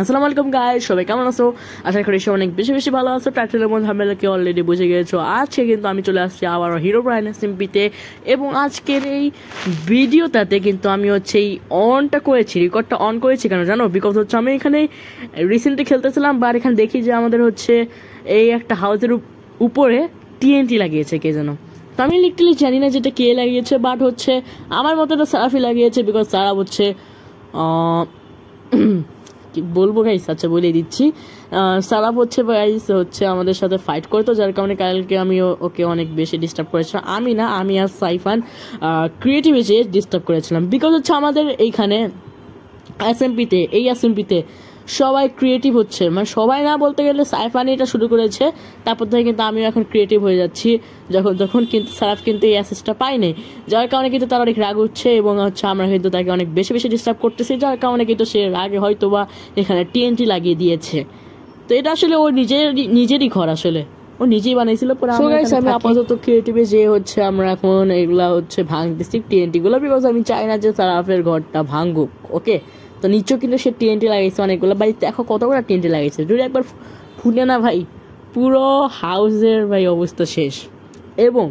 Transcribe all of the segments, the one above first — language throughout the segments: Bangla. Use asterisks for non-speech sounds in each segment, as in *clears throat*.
আসসালামু আলাইকুম গাই সবাই কেমন আছো আশা করি সে অনেক বেশি বেশি ভালো আছো টাইটেলের মধ্যে ঝামেলাকে অলরেডি বুঝে গেছো আজকে কিন্তু আমি চলে আসছি আবারও হিরো ব্রাইন সিম্পিতে এবং আজকের এই ভিডিওটাতে কিন্তু আমি হচ্ছে এই অনটা করেছি রেকর্ডটা অন করেছি কেন জানো বিকজ হচ্ছে আমি এখানে রিসেন্টলি খেলতেছিলাম বা এখানে দেখি যে আমাদের হচ্ছে এই একটা হাউসের উপরে টিএনটি লাগিয়েছে কে যেন তো আমি লিটারলি জানি না যেটা কে লাগিয়েছে বাট হচ্ছে আমার মতো সারাফি লাগিয়েছে বিকজ সারাফ হচ্ছে বলবো গাইস আচ্ছা বলে দিচ্ছি সালাব হচ্ছে গাইস হচ্ছে আমাদের সাথে ফাইট করতো যার কারণে কালকে আমি ওকে অনেক বেশি ডিস্টার্ব করেছিলাম আমি না আমি আর সাইফান ক্রিয়েটিভ এসে ডিস্টার্ব করেছিলাম বিকজ হচ্ছে আমাদের এইখানে এস এমপিতে এই এস এমপিতে সবাই ক্রিয়েটিভ হচ্ছে মানে সবাই না বলতে গেলে সাইফানি এটা শুরু করেছে তারপর থেকে কিন্তু আমিও এখন ক্রিয়েটিভ হয়ে যাচ্ছি যখন যখন কিন্তু সারাফ কিন্তু এই অ্যাসেসটা পাইনি যার কারণে কিন্তু তার অনেক রাগ উঠছে এবং হচ্ছে আমরা কিন্তু তাকে অনেক বেশি বেশি ডিস্টার্ব করতেছি যার কারণে কিন্তু সে রাগে হয়তো বা এখানে টিএনটি লাগিয়ে দিয়েছে তো এটা আসলে ও নিজের নিজেরই ঘর আসলে ও নিজেই বানাইছিল পরে আমি আপাতত ক্রিয়েটিভে যে হচ্ছে আমরা এখন এগুলা হচ্ছে ভাঙতেছি টিএনটি গুলো বিকজ আমি চাই না যে সারাফের ঘরটা ভাঙুক ওকে তো নিচেও কিন্তু সে টিএনটি লাগাইছে অনেকগুলো ভাই দেখো কতগুলো টিএনটি লাগাইছে যদি একবার ফুলে না ভাই পুরো হাউসের ভাই অবস্থা শেষ এবং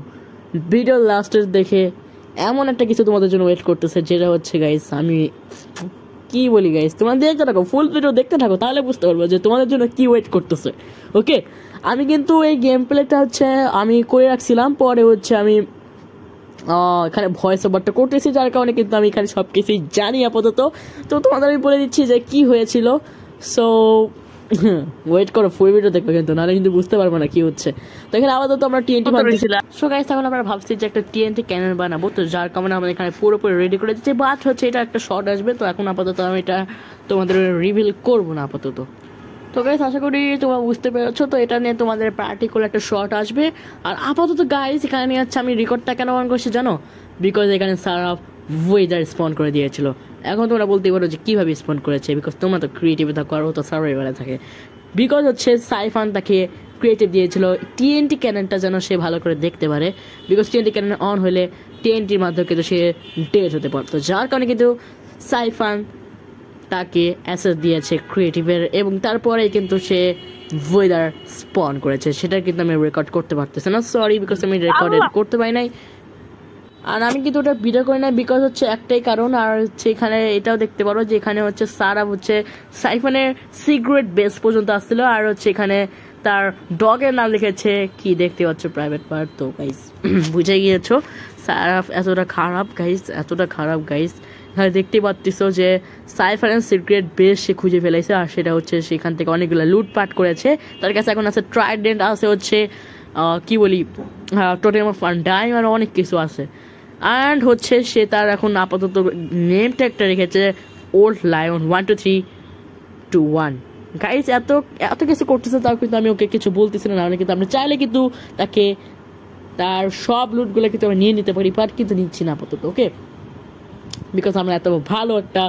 ভিডিও লাস্টের দেখে এমন একটা কিছু তোমাদের জন্য ওয়েট করতেছে যেটা হচ্ছে গাইস আমি কি বলি গাইস তোমরা দেখতে থাকো ফুল ভিডিও দেখতে থাকো তাহলে বুঝতে পারবো যে তোমাদের জন্য কি ওয়েট করতেছে ওকে আমি কিন্তু এই গেম প্লেটা হচ্ছে আমি করে রাখছিলাম পরে হচ্ছে আমি এখানে ভয়েস ওভারটা করতেছি যার কারণে কিন্তু আমি এখানে সব কিছুই জানি আপাতত তো তোমাদের আমি বলে দিচ্ছি যে কি হয়েছিল সো ওয়েট *laughs* করো ফুল ভিডিও দেখবে কিন্তু নাহলে কিন্তু বুঝতে পারবো না কি হচ্ছে তো এখানে আবার তো আমরা টিএনটি ভাবছিলাম সো গাইস এখন আমরা ভাবছি যে একটা টিএনটি ক্যানন বানাবো তো যার কারণে আমরা এখানে পুরোপুরি রেডি করে দিচ্ছি বাট হচ্ছে এটা একটা শর্ট আসবে তো এখন আপাতত আমি এটা তোমাদের রিভিল করব না আপাতত তো গাইস আশা করি তোমরা বুঝতে পেরেছো তো এটা নিয়ে তোমাদের পার্টিকুলার একটা শর্ট আসবে আর আপাতত গাইস এখানে নিয়ে হচ্ছে আমি রেকর্ডটা কেন অন করছি জানো বিকজ এখানে সারা ওয়েদার স্পন করে দিয়েছিল এখন তোমরা বলতেই পারো যে কীভাবে স্পন করেছে বিকজ তোমরা তো ক্রিয়েটিভ থাকো আর ও তো সার্ভাইভারে থাকে বিকজ হচ্ছে সাইফান তাকে ক্রিয়েটিভ দিয়েছিল টিএনটি ক্যাননটা যেন সে ভালো করে দেখতে পারে বিকজ টিএনটি ক্যানন অন হলে টিএনটির মাধ্যমে কিন্তু সে ডেট হতে পারতো যার কারণে কিন্তু সাইফান তাকে অ্যাসেস দিয়েছে ক্রিয়েটিভের এবং তারপরেই কিন্তু সে ওয়েদার স্পন করেছে সেটা কিন্তু আমি রেকর্ড করতে পারতেছি না সরি বিকজ আমি রেকর্ড করতে পারি নাই আর আমি কিন্তু ওটা ভিডিও করি না বিকজ হচ্ছে একটাই কারণ আর হচ্ছে এখানে এটাও দেখতে পারো যে এখানে হচ্ছে সারা হচ্ছে সাইফানের সিগ্রেট বেস পর্যন্ত আসছিল আর হচ্ছে এখানে তার এর নাম লিখেছে কি দেখতে পাচ্ছ প্রাইভেট পার্ট তো গাইস *clears throat* বুঝে গিয়েছো সারাফ এতটা খারাপ গাইস এতটা খারাপ গাইস এখানে দেখতে পাচ্ছিস যে সাইফারেন্স সিক্রেট বেস সে খুঁজে ফেলেছে আর সেটা হচ্ছে সেখান থেকে অনেকগুলো লুটপাট করেছে তার কাছে এখন আছে ট্রাইডেন্ট আছে হচ্ছে কি বলি টোটেম অফ ডাইম আর অনেক কিছু আছে অ্যান্ড হচ্ছে সে তার এখন আপাতত নেম ট্যাগটা রেখেছে old lion one two three two one guys এত এত কিছু করতেছে তাও কিন্তু আমি ওকে কিছু বলতেছি না নাহলে কিন্তু আমি চাইলে কিন্তু তাকে তার সব লুটগুলো কিন্তু আমরা নিয়ে নিতে পারি বাট কিন্তু নিচ্ছি না আপাতত ওকে বিকজ আমরা এত ভালো একটা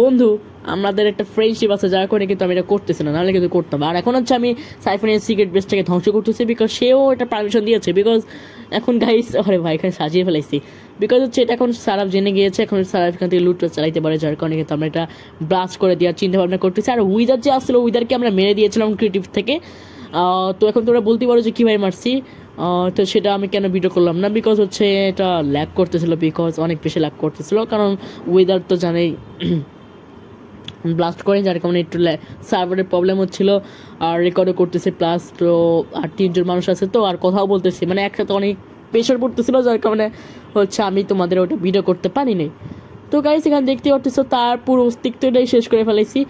বন্ধু আমাদের একটা ফ্রেন্ডশিপ আছে যার কারণে কিন্তু আমি এটা করতেছি না নাহলে কিন্তু করতাম আর এখন হচ্ছে আমি সাইফনের সিক্রেট বেসটাকে ধ্বংস করতেছি বিকজ সেও এটা পারমিশন দিয়েছে বিকজ এখন গাইস আরে ভাই এখানে সাজিয়ে ফেলাইছি বিকজ হচ্ছে এটা এখন সারাফ জেনে গিয়েছে এখন সারাপ এখান থেকে লুটটা চালাইতে পারে যার কারণে কিন্তু আমরা এটা ব্লাস্ট করে দেওয়ার চিন্তা ভাবনা করতেছি আর উইদার যে আসছিল উইদারকে আমরা মেরে দিয়েছিলাম ক্রিয়েটিভ থেকে তো এখন তোমরা বলতে পারো যে কীভাবে মারছি তো সেটা আমি কেন ভিডিও করলাম না বিকজ হচ্ছে এটা ল্যাক করতেছিল বিকজ অনেক বেশি ল্যাক করতেছিল কারণ ওয়েদার তো জানেই ব্লাস্ট করে যার কারণে একটু সার্ভারের প্রবলেম হচ্ছিল আর রেকর্ডও করতেছে প্লাস তো আর তিনজন মানুষ আছে তো আর কথাও বলতেছি মানে একসাথে অনেক প্রেশার পড়তেছিল যার কারণে হচ্ছে আমি তোমাদের ওটা ভিডিও করতে পারিনি তো গাইস এখানে দেখতে পারতেছো তার পুরো অস্তিত্বটাই শেষ করে ফেলেছি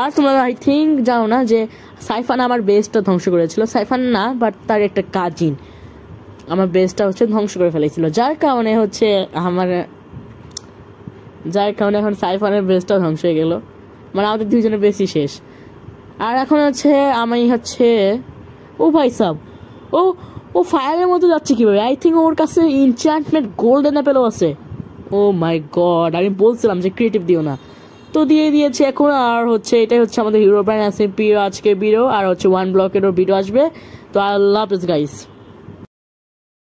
আর তোমরা আই থিঙ্ক জানো না যে সাইফান আমার বেসটা ধ্বংস করেছিল সাইফান না বাট তার একটা কাজিন আমার বেসটা হচ্ছে ধ্বংস করে ফেলেছিল যার কারণে হচ্ছে আমার যার কারণে এখন সাইফানের বেসটা ধ্বংস হয়ে গেলো মানে আমাদের দুইজনের বেশি শেষ আর এখন হচ্ছে আমি হচ্ছে ও ভাই সাব ও ও ফায়ারের মতো যাচ্ছে কীভাবে আই থিঙ্ক ওর কাছে ইনচ্যান্টমেন্ট গোল্ডেন অ্যাপেলও আছে ও মাই গড আমি বলছিলাম যে ক্রিয়েটিভ দিও না তো দিয়ে দিয়েছে এখন আর হচ্ছে এটাই হচ্ছে আমাদের হিরো ব্র্যান্ড আছে পিরো আজকে বিরো আর হচ্ছে ওয়ান ব্লকেরও বিরো আসবে তো আই লাভ ইস গাইস